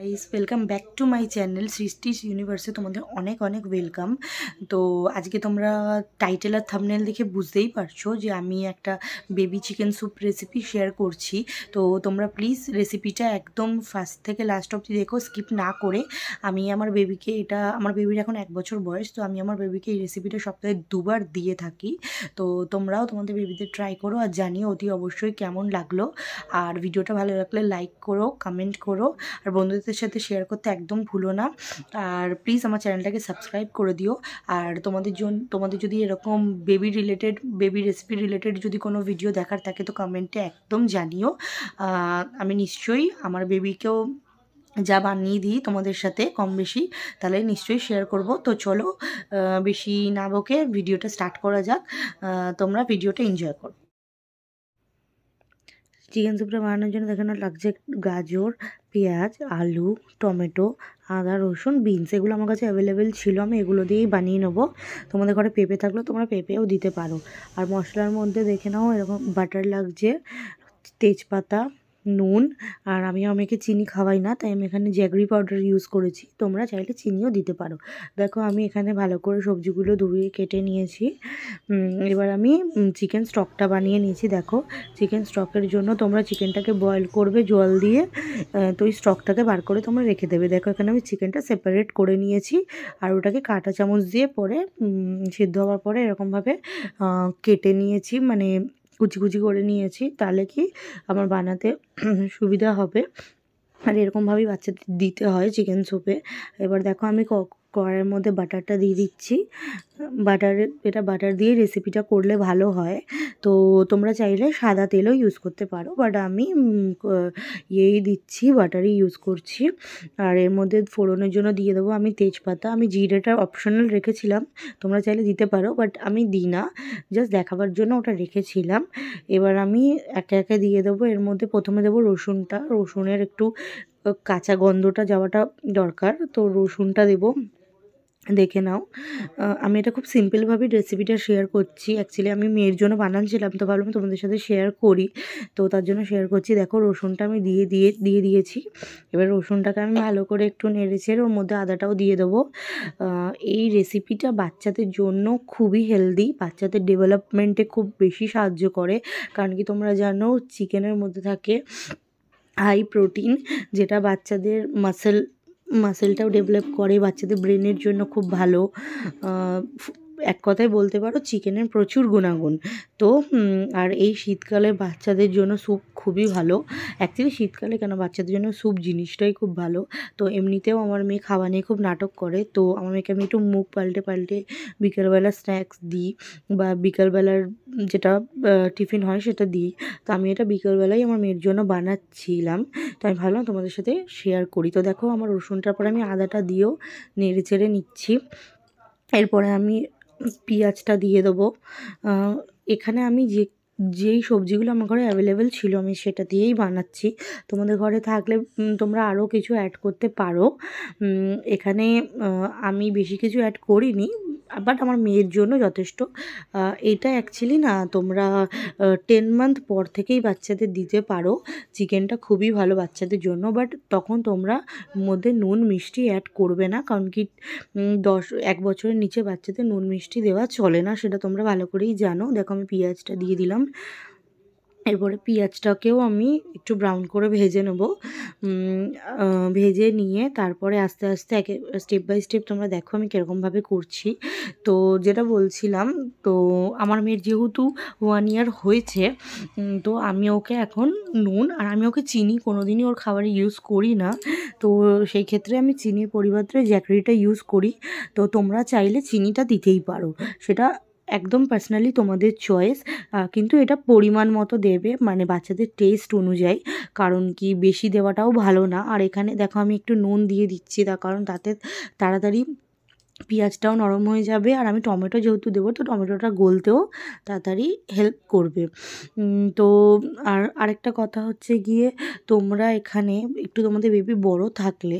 guys welcome back to my channel Srishti's ইউনিভার্সে তোমাদের অনেক অনেক ওয়েলকাম তো আজকে তোমরা টাইটেল আর থামনেল দেখে বুঝতেই পারছো যে আমি একটা baby chicken soup recipe share করছি তো তোমরা প্লিজ রেসিপিটা একদম ফার্স্ট থেকে লাস্ট অবধি দেখো স্কিপ না করে আমি আমার বেবিকে এটা আমার বেবির এখন এক বছর বয়স তো আমি আমার বেবিকে এই রেসিপিটা সপ্তাহে দুবার দিয়ে থাকি তো তোমরাও তোমাদের বেবিদের ট্রাই করো আর জানিও অতি অবশ্যই কেমন লাগলো আর ভিডিওটা ভালো লাগলে লাইক করো কমেন্ট করো আর বন্ধুদের বন্ধুদের সাথে শেয়ার করতে একদম ভুলো না আর প্লিজ আমার চ্যানেলটাকে সাবস্ক্রাইব করে দিও আর তোমাদের জন্য তোমাদের যদি এরকম baby related baby recipe related যদি কোনো ভিডিও দেখার থাকে তো কমেন্টে একদম জানিও আমি নিশ্চয়ই আমার বেবিকেও যা বানিয়ে দিই তোমাদের সাথে কম বেশি তাহলে নিশ্চয়ই শেয়ার করব তো চলো বেশি না বকে ভিডিওটা স্টার্ট করা যাক তোমরা ভিডিওটা এনজয় করো চিকেন স্যুপটা বানানোর জন্য এখানে লাগছে গাজর পেঁয়াজ আলু টমেটো আদা রসুন বিনস এগুলো আমার কাছে অ্যাভেলেবেল ছিল আমি এগুলো দিয়েই বানিয়ে নেবো তোমাদের ঘরে পেঁপে থাকলে তোমরা পেঁপেও দিতে পারো আর মশলার মধ্যে দেখে নাও এরকম বাটার লাগছে তেজপাতা নুন আর আমি আমাকে চিনি খাওয়াই না তাই আমি এখানে জ্যাগরি পাউডার ইউজ করেছি তোমরা চাইলে চিনিও দিতে পারো দেখো আমি এখানে ভালো করে সবজিগুলো ধুয়ে কেটে নিয়েছি এবার আমি চিকেন স্টকটা বানিয়ে নিয়েছি দেখো চিকেন স্টকের জন্য তোমরা চিকেনটাকে বয়েল করবে জল দিয়ে তো ওই স্টকটাকে বার করে তোমরা রেখে দেবে দেখো এখানে আমি চিকেনটা সেপারেট করে নিয়েছি আর ওটাকে কাঁটা চামচ দিয়ে পরে সিদ্ধ হওয়ার পরে এরকমভাবে কেটে নিয়েছি মানে কুচি কুচি করে নিয়েছি তাহলে কি আমার বানাতে সুবিধা হবে আর এরকমভাবেই বাচ্চাদের দিতে হয় চিকেন স্যুপে এবার দেখো আমি ক কড়াইয়ের মধ্যে বাটারটা দিয়ে দিচ্ছি বাটার এটা বাটার দিয়ে রেসিপিটা করলে ভালো হয় তো তোমরা চাইলে সাদা তেলও ইউজ করতে পারো বাট আমি ইয়েই দিচ্ছি বাটারই ইউজ করছি আর এর মধ্যে ফোড়নের জন্য দিয়ে দেবো আমি তেজপাতা আমি জিরেটা অপশনাল রেখেছিলাম তোমরা চাইলে দিতে পারো বাট আমি দিই না জাস্ট দেখাবার জন্য ওটা রেখেছিলাম এবার আমি একে একে দিয়ে দেবো এর মধ্যে প্রথমে দেবো রসুনটা রসুনের একটু কাঁচা গন্ধটা যাওয়াটা দরকার তো রসুনটা দেবো দেখে নাও আমি এটা খুব সিম্পলভাবেই রেসিপিটা শেয়ার করছি অ্যাকচুয়ালি আমি মেয়ের জন্য বানাচ্ছিলাম তো ভাবলাম তোমাদের সাথে শেয়ার করি তো তার জন্য শেয়ার করছি দেখো রসুনটা আমি দিয়ে দিয়ে দিয়ে দিয়েছি এবার রসুনটাকে আমি ভালো করে একটু নেড়েছি ওর মধ্যে আদাটাও দিয়ে দেবো এই রেসিপিটা বাচ্চাদের জন্য খুবই হেলদি বাচ্চাদের ডেভেলপমেন্টে খুব বেশি সাহায্য করে কারণ কি তোমরা জানো চিকেনের মধ্যে থাকে হাই প্রোটিন যেটা বাচ্চাদের মাসেল মাসেলটাও ডেভেলপ করে বাচ্চাদের ব্রেনের জন্য খুব ভালো এক কথায় বলতে পারো চিকেনের প্রচুর গুণাগুণ তো আর এই শীতকালে বাচ্চাদের জন্য স্যুপ খুবই ভালো অ্যাকচুয়ালি শীতকালে কেন বাচ্চাদের জন্য স্যুপ জিনিসটাই খুব ভালো তো এমনিতেও আমার মেয়ে খাওয়া নিয়ে খুব নাটক করে তো আমার মেয়েকে আমি একটু মুখ পাল্টে পাল্টে বিকেলবেলা স্ন্যাক্স দিই বা বিকেলবেলার যেটা টিফিন হয় সেটা দিই তো আমি এটা বিকেলবেলাই আমার মেয়ের জন্য বানাচ্ছিলাম তো আমি ভাবলাম তোমাদের সাথে শেয়ার করি তো দেখো আমার রসুনটার পরে আমি আদাটা দিয়েও নেড়ে চেড়ে নিচ্ছি এরপরে আমি পেঁয়াজটা দিয়ে দেবো এখানে আমি যে যেই সবজিগুলো আমার ঘরে অ্যাভেলেবেল ছিল আমি সেটা দিয়েই বানাচ্ছি তোমাদের ঘরে থাকলে তোমরা আরও কিছু অ্যাড করতে পারো এখানে আমি বেশি কিছু অ্যাড করিনি বাট আমার মেয়ের জন্য যথেষ্ট এটা অ্যাকচুয়ালি না তোমরা টেন মান্থ পর থেকেই বাচ্চাদের দিতে পারো চিকেনটা খুবই ভালো বাচ্চাদের জন্য বাট তখন তোমরা মধ্যে নুন মিষ্টি অ্যাড করবে না কারণ কি দশ এক বছরের নিচে বাচ্চাদের নুন মিষ্টি দেওয়া চলে না সেটা তোমরা ভালো করেই জানো দেখো আমি পেঁয়াজটা দিয়ে দিলাম এরপরে পেঁয়াজটাকেও আমি একটু ব্রাউন করে ভেজে নেব ভেজে নিয়ে তারপরে আস্তে আস্তে একে স্টেপ বাই স্টেপ তোমরা দেখো আমি কীরকমভাবে করছি তো যেটা বলছিলাম তো আমার মেয়ের যেহেতু ওয়ান ইয়ার হয়েছে তো আমি ওকে এখন নুন আর আমি ওকে চিনি কোনো দিনই ওর খাবারে ইউজ করি না তো সেই ক্ষেত্রে আমি চিনির পরিবর্তে জ্যাকরিটা ইউজ করি তো তোমরা চাইলে চিনিটা দিতেই পারো সেটা একদম পার্সোনালি তোমাদের চয়েস কিন্তু এটা পরিমাণ মতো দেবে মানে বাচ্চাদের টেস্ট অনুযায়ী কারণ কি বেশি দেওয়াটাও ভালো না আর এখানে দেখো আমি একটু নুন দিয়ে দিচ্ছি তার কারণ তাতে তাড়াতাড়ি পেঁয়াজটাও নরম হয়ে যাবে আর আমি টমেটো যেহেতু দেবো তো টমেটোটা গলতেও তাড়াতাড়ি হেল্প করবে তো আর আরেকটা কথা হচ্ছে গিয়ে তোমরা এখানে একটু তোমাদের বেবি বড় থাকলে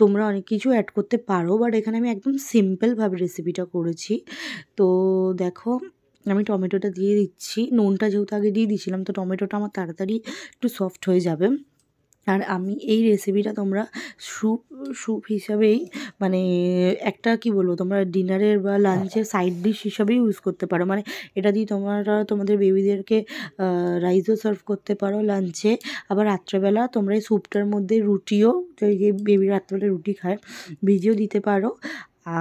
তোমরা অনেক কিছু অ্যাড করতে পারো বাট এখানে আমি একদম সিম্পলভাবে রেসিপিটা করেছি তো দেখো আমি টমেটোটা দিয়ে দিচ্ছি নুনটা যেহেতু আগে দিয়ে দিয়েছিলাম তো টমেটোটা আমার তাড়াতাড়ি একটু সফট হয়ে যাবে আর আমি এই রেসিপিটা তোমরা স্যুপ স্যুপ হিসাবেই মানে একটা কি বলবো তোমরা ডিনারের বা লাঞ্চের সাইড ডিশ হিসাবেই ইউজ করতে পারো মানে এটা দিয়ে তোমরা তোমাদের বেবিদেরকে রাইসও সার্ভ করতে পারো লাঞ্চে আবার রাত্রেবেলা তোমরা এই স্যুপটার মধ্যে রুটিও যে বেবি রাত্রেবেলা রুটি খায় ভিজিয়েও দিতে পারো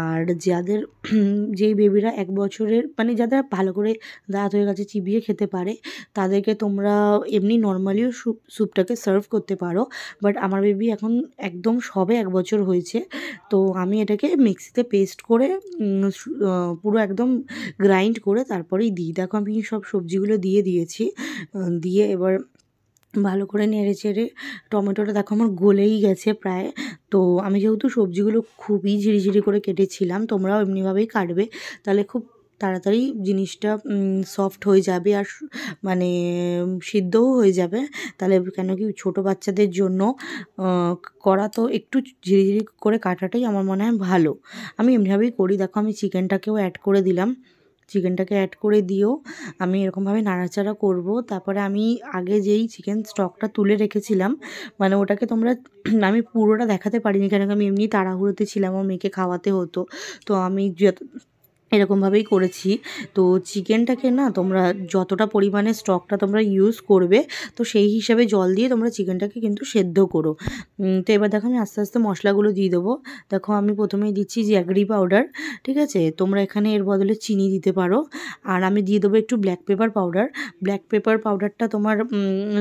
আর যাদের যেই বেবিরা এক বছরের মানে যাদের ভালো করে দাঁত হয়ে গেছে চিবিয়ে খেতে পারে তাদেরকে তোমরা এমনি নর্মালিও স্যুপ স্যুপটাকে সার্ভ করতে পারো বাট আমার বেবি এখন একদম সবে এক বছর হয়েছে তো আমি এটাকে মিক্সিতে পেস্ট করে পুরো একদম গ্রাইন্ড করে তারপরেই দিই দেখো আমি সব সবজিগুলো দিয়ে দিয়েছি দিয়ে এবার ভালো করে নেড়ে চেড়ে টমেটোটা দেখো আমার গলেই গেছে প্রায় তো আমি যেহেতু সবজিগুলো খুবই ঝিরিঝিরি করে কেটেছিলাম তোমরাও এমনিভাবেই কাটবে তাহলে খুব তাড়াতাড়ি জিনিসটা সফট হয়ে যাবে আর মানে সিদ্ধও হয়ে যাবে তাহলে কেন কি ছোটো বাচ্চাদের জন্য করা তো একটু ঝিরিঝিরি করে কাটাটাই আমার মনে হয় ভালো আমি এমনিভাবেই করি দেখো আমি চিকেনটাকেও অ্যাড করে দিলাম চিকেনটাকে অ্যাড করে দিও আমি এরকমভাবে নাড়াচাড়া করব তারপরে আমি আগে যেই চিকেন স্টকটা তুলে রেখেছিলাম মানে ওটাকে তোমরা আমি পুরোটা দেখাতে পারিনি কেন আমি এমনি তাড়াহুড়োতে ছিলাম আমার মেয়েকে খাওয়াতে হতো তো আমি যত এরকমভাবেই করেছি তো চিকেনটাকে না তোমরা যতটা পরিমাণে স্টকটা তোমরা ইউজ করবে তো সেই হিসাবে জল দিয়ে তোমরা চিকেনটাকে কিন্তু সেদ্ধ করো তো এবার দেখো আমি আস্তে আস্তে মশলাগুলো দিয়ে দেবো দেখো আমি প্রথমেই দিচ্ছি জ্যাগরি পাউডার ঠিক আছে তোমরা এখানে এর বদলে চিনি দিতে পারো আর আমি দিয়ে দেবো একটু black pepper powder black pepper পাউডারটা তোমার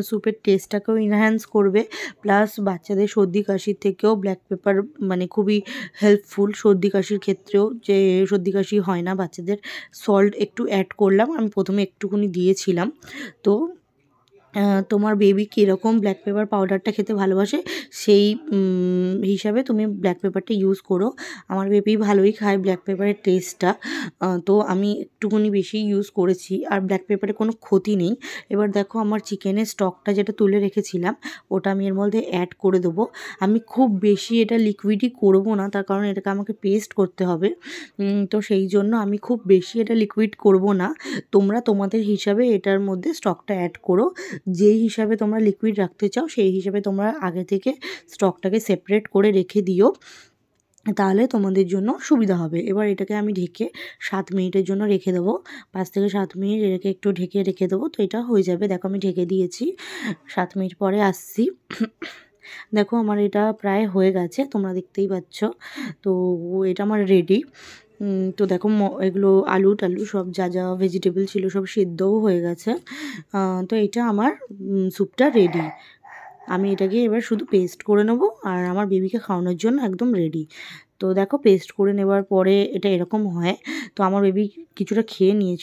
স্যুপের টেস্টটাকেও ইনহ্যান্স করবে প্লাস বাচ্চাদের সর্দি কাশির থেকেও ব্ল্যাক পেপার মানে খুবই হেল্পফুল সর্দি কাশির ক্ষেত্রেও যে সর্দি কাশি হয় হয় না বাচ্চাদের সল্ট একটু অ্যাড করলাম আমি প্রথমে একটুকুনি দিয়েছিলাম তো তোমার বেবি কীরকম ব্ল্যাক পেপার পাউডারটা খেতে ভালোবাসে সেই হিসাবে তুমি ব্ল্যাক পেপারটা ইউজ করো আমার বেবি ভালোই খায় ব্ল্যাক পেপারের টেস্টটা তো আমি একটুখানি বেশি ইউজ করেছি আর ব্ল্যাক পেপারে কোনো ক্ষতি নেই এবার দেখো আমার চিকেনের স্টকটা যেটা তুলে রেখেছিলাম ওটা আমি এর মধ্যে অ্যাড করে দেবো আমি খুব বেশি এটা লিকুইডই করব না তার কারণ এটাকে আমাকে পেস্ট করতে হবে তো সেই জন্য আমি খুব বেশি এটা লিকুইড করব না তোমরা তোমাদের হিসাবে এটার মধ্যে স্টকটা অ্যাড করো যেই হিসাবে তোমরা লিকুইড রাখতে চাও সেই হিসাবে তোমরা আগে থেকে স্টকটাকে সেপারেট করে রেখে দিও তাহলে তোমাদের জন্য সুবিধা হবে এবার এটাকে আমি ঢেকে সাত মিনিটের জন্য রেখে দেবো পাঁচ থেকে সাত মিনিট এটাকে একটু ঢেকে রেখে দেবো তো এটা হয়ে যাবে দেখো আমি ঢেকে দিয়েছি সাত মিনিট পরে আসছি দেখো আমার এটা প্রায় হয়ে গেছে তোমরা দেখতেই পাচ্ছ তো এটা আমার রেডি তো দেখো এগুলো আলু টালু সব যা যা ভেজিটেবল ছিল সব সেদ্ধও হয়ে গেছে তো এটা আমার স্যুপটা রেডি আমি এটাকে এবার শুধু পেস্ট করে নেব আর আমার বেবিকে খাওয়ানোর জন্য একদম রেডি তো দেখো পেস্ট করে নেবার পরে এটা এরকম হয় তো আমার বেবি কিছুটা খেয়ে নিয়েছি